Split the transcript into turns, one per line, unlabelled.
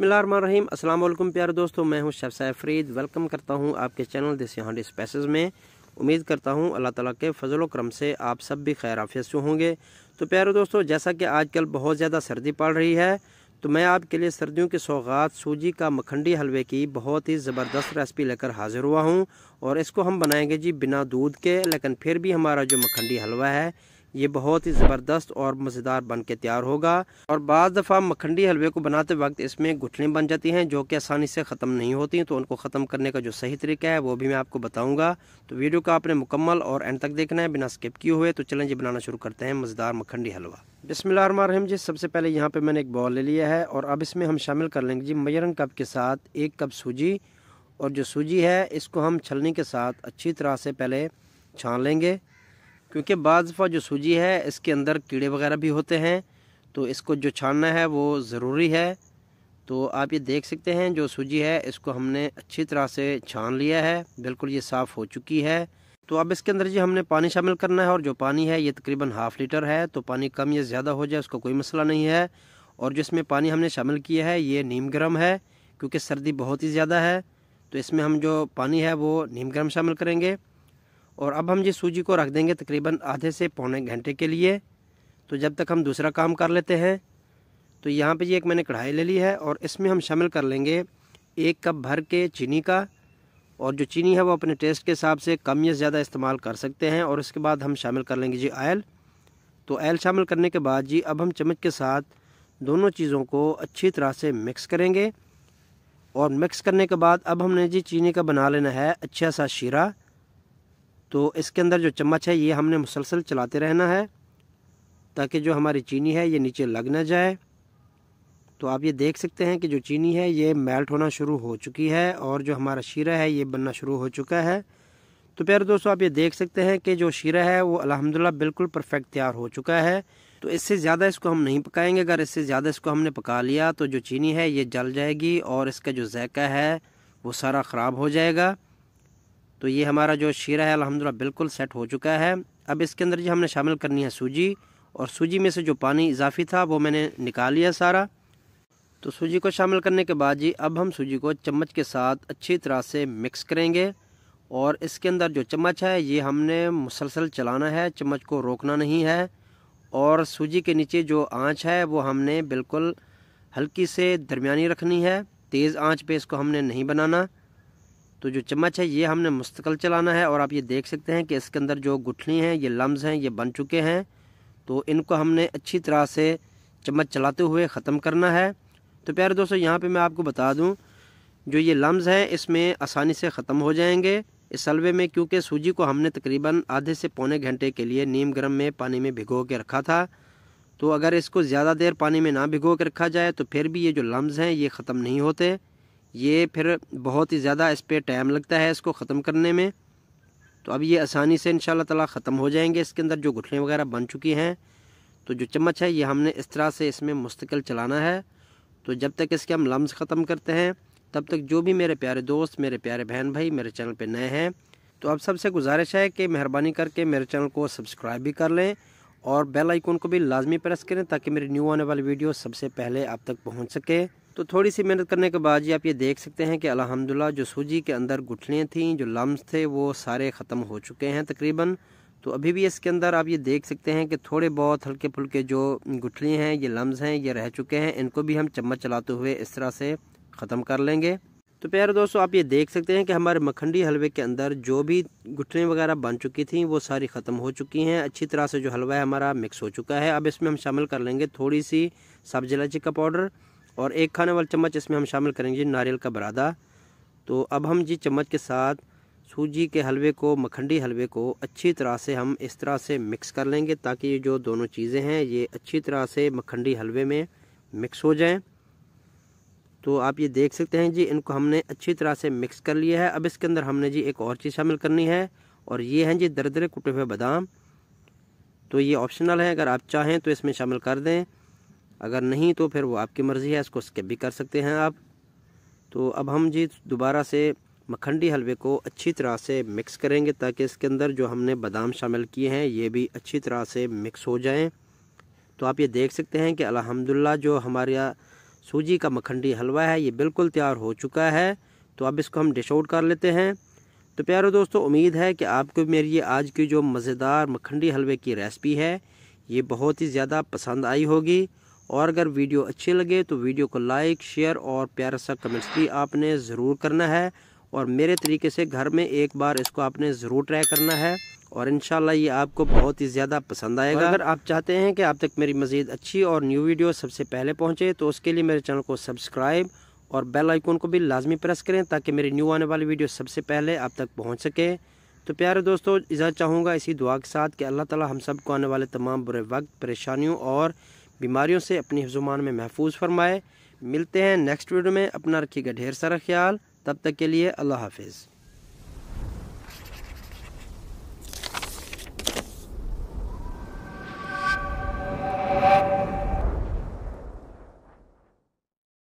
बसमीम अल्लाम प्यारे दोस्तों मैं हूं शेफ फरीद वेलकम करता हूं आपके चैनल दिस हंड स्पेसेस में उम्मीद करता हूं अल्लाह ताला के फजल करम से आप सब भी खैर आफियत से होंगे तो प्यारे दोस्तों जैसा कि आजकल बहुत ज़्यादा सर्दी पड़ रही है तो मैं आपके लिए सर्दियों के सौगात सूजी का मखंडी हलवे की बहुत ही ज़बरदस्त रेसिपी लेकर हाज़िर हुआ हूँ और इसको हम बनाएंगे जी बिना दूध के लेकिन फिर भी हमारा जो मखंडी हलवा है ये बहुत ही ज़बरदस्त और मज़ेदार बन के तैयार होगा और बज़ दफ़ा मखंडी हलवे को बनाते वक्त इसमें घुटने बन जाती हैं जो कि आसानी से ख़त्म नहीं होती तो उनको ख़त्म करने का जो सही तरीका है वो भी मैं आपको बताऊँगा तो वीडियो का आपने मुकम्मल और एंड तक देखना है बिना स्किप किए हुए तो चलें जी बनाना शुरू करते हैं मज़ेदार मखंडी हलवा बिसमीम जी सबसे पहले यहाँ पर मैंने एक बॉल ले लिया है और अब इसमें हम शामिल कर लेंगे जी मयरन कप के साथ एक कप सूजी और जो सूजी है इसको हम छलनी के साथ अच्छी तरह से पहले छान लेंगे क्योंकि बाज़ा जो सूजी है इसके अंदर कीड़े वगैरह भी होते हैं तो इसको जो छानना है वो ज़रूरी है तो आप ये देख सकते हैं जो सूजी है इसको हमने अच्छी तरह से छान लिया है बिल्कुल ये साफ़ हो चुकी है तो अब इसके अंदर जी हमने पानी शामिल करना है और जो पानी है ये तकरीबन हाफ़ लीटर है तो पानी कम या ज़्यादा हो जाए उसका कोई मसला नहीं है और जो इसमें पानी हमने शामिल किया है ये नीम गर्म है क्योंकि सर्दी बहुत ही ज़्यादा है तो इसमें हम जो पानी है वो नीम गर्म शामिल करेंगे और अब हम ये सूजी को रख देंगे तकरीबन आधे से पौने घंटे के लिए तो जब तक हम दूसरा काम कर लेते हैं तो यहाँ पे ये एक मैंने कढ़ाई ले ली है और इसमें हम शामिल कर लेंगे एक कप भर के चीनी का और जो चीनी है वो अपने टेस्ट के हिसाब से कम या ज़्यादा इस्तेमाल कर सकते हैं और उसके बाद हम शामिल कर लेंगे जी आयल तो आयल शामिल करने के बाद जी अब हम चम्मच के साथ दोनों चीज़ों को अच्छी तरह से मिक्स करेंगे और मिक्स करने के बाद अब हमने जी चीनी का बना लेना है अच्छा सा शीरा तो इसके अंदर जो चम्मच है ये हमने मुसलसल चलाते रहना है ताकि जो हमारी चीनी है ये नीचे लग ना जाए तो आप ये देख सकते हैं कि जो चीनी है ये मेल्ट होना शुरू हो चुकी है और जो हमारा शीरा है ये बनना शुरू हो चुका है तो प्यारे दोस्तों आप ये देख सकते हैं कि जो शीरा है वो अलहमदिल्ला बिल्कुल परफेक्ट तैयार हो चुका है तो इससे ज़्यादा इसको हम नहीं पकाएंगे अगर इससे ज़्यादा इसको हमने पका लिया तो जो चीनी है ये जल जाएगी और इसका जो जैक़ा है वो सारा ख़राब हो जाएगा तो ये हमारा जो शीरा है अलहमदिल्ला बिल्कुल सेट हो चुका है अब इसके अंदर जी हमने शामिल करनी है सूजी और सूजी में से जो पानी इजाफी था वो मैंने निकाल लिया सारा तो सूजी को शामिल करने के बाद जी अब हम सूजी को चम्मच के साथ अच्छी तरह से मिक्स करेंगे और इसके अंदर जो चम्मच है ये हमने मुसलसल चलाना है चम्मच को रोकना नहीं है और सूजी के नीचे जो आँच है वो हमने बिल्कुल हल्की से दरमिया रखनी है तेज़ आँच पर इसको हमने नहीं बनाना तो जो चम्मच है ये हमने मुस्तकिल चलाना है और आप ये देख सकते हैं कि इसके अंदर जो गुठली हैं ये लम्ब हैं ये बन चुके हैं तो इनको हमने अच्छी तरह से चम्मच चलाते हुए ख़त्म करना है तो प्यारे दोस्तों यहाँ पे मैं आपको बता दूँ जो ये लम्ब हैं इसमें आसानी से ख़त्म हो जाएंगे इस हलवे में क्योंकि सूजी को हमने तकरीबन आधे से पौने घंटे के लिए नीम गर्म में पानी में भिगो के रखा था तो अगर इसको ज़्यादा देर पानी में ना भिगो के रखा जाए तो फिर भी ये जो लम्ब हैं ये ख़त्म नहीं होते ये फिर बहुत ही ज़्यादा इस पर टाइम लगता है इसको ख़त्म करने में तो अब ये आसानी से इन ताला ख़त्म हो जाएंगे इसके अंदर जो घुटने वगैरह बन चुकी हैं तो जो चम्मच है ये हमने इस तरह से इसमें मुस्तकिल चलाना है तो जब तक इसके हम लम्स ख़त्म करते हैं तब तक जो भी मेरे प्यारे दोस्त मेरे प्यारे बहन भाई मेरे चैनल पर नए हैं तो अब सबसे गुजारिश है कि मेहरबानी करके मेरे चैनल को सब्सक्राइब भी कर लें और बेल आइकन को भी लाजमी प्रेस करें ताकि मेरी न्यू आने वाली वीडियो सबसे पहले आप तक पहुंच सके तो थोड़ी सी मेहनत करने के बाद जी आप ये देख सकते हैं कि अलहमदिल्ला जो सूजी के अंदर गुठलियाँ थीं जो लम्स थे वो सारे ख़त्म हो चुके हैं तकरीबन तो अभी भी इसके अंदर आप ये देख सकते हैं कि थोड़े बहुत हल्के फुल्के जो गुठलियाँ हैं ये लम्स हैं ये रह चुके हैं इनको भी हम चम्मच चलाते हुए इस तरह से ख़त्म कर लेंगे तो प्यारे दोस्तों आप ये देख सकते हैं कि हमारे मखंडी हलवे के अंदर जो भी गुठलियाँ वगैरह बन चुकी थी वो सारी ख़त्म हो चुकी हैं अच्छी तरह से जो हलवा है हमारा मिक्स हो चुका है अब इसमें हम शामिल कर लेंगे थोड़ी सी सब्ज इलायची का पाउडर और एक खाने वाला चम्मच इसमें हम शामिल करेंगे नारियल का बरादा तो अब हम जी चम्मच के साथ सूजी के हलवे को मखंडी हलवे को अच्छी तरह से हम इस तरह से मिक्स कर लेंगे ताकि ये जो दोनों चीज़ें हैं ये अच्छी तरह से मखंडी हलवे में मिक्स हो जाएं तो आप ये देख सकते हैं जी इनको हमने अच्छी तरह से मिक्स कर लिया है अब इसके अंदर हमने जी एक और चीज़ शामिल करनी है और ये हैं जी दरदरे कुटे हुए बादाम तो ये ऑप्शनल है अगर आप चाहें तो इसमें शामिल कर दें अगर नहीं तो फिर वो आपकी मर्ज़ी है इसको स्किप भी कर सकते हैं आप तो अब हम जी दोबारा से मखंडी हलवे को अच्छी तरह से मिक्स करेंगे ताकि इसके अंदर जो हमने बादाम शामिल किए हैं ये भी अच्छी तरह से मिक्स हो जाएं तो आप ये देख सकते हैं कि अल्हम्दुलिल्लाह जो हमारे सूजी का मखंडी हलवा है ये बिल्कुल तैयार हो चुका है तो अब इसको हम डिश आउट कर लेते हैं तो प्यारे दोस्तों उम्मीद है कि आपको मेरी ये आज की जो मज़ेदार मखंडी हलवे की रेसिपी है ये बहुत ही ज़्यादा पसंद आई होगी और अगर वीडियो अच्छे लगे तो वीडियो को लाइक शेयर और प्यारा सा कमेंट्स भी आपने ज़रूर करना है और मेरे तरीके से घर में एक बार इसको आपने ज़रूर ट्राई करना है और इन ये आपको बहुत ही ज़्यादा पसंद आएगा अगर आप चाहते हैं कि आप तक मेरी मज़ीद अच्छी और न्यू वीडियो सबसे पहले पहुँचे तो उसके लिए मेरे चैनल को सब्सक्राइब और बेल आइकॉन को भी लाजमी प्रेस करें ताकि मेरी न्यू आने वाली वीडियो सबसे पहले आप तक पहुँच सके तो प्यारे दोस्तों इजाज़त चाहूँगा इसी दुआ के साथ कि अल्लाह ताला हम सब को आने वाले तमाम बुरे वक्त परेशानियों और बीमारियों से अपनी हजुमान में महफूज फरमाए मिलते हैं नेक्स्ट वीडियो में अपना रखिएगा ढेर सारा ख्याल तब तक के लिए अल्लाह हाफिज़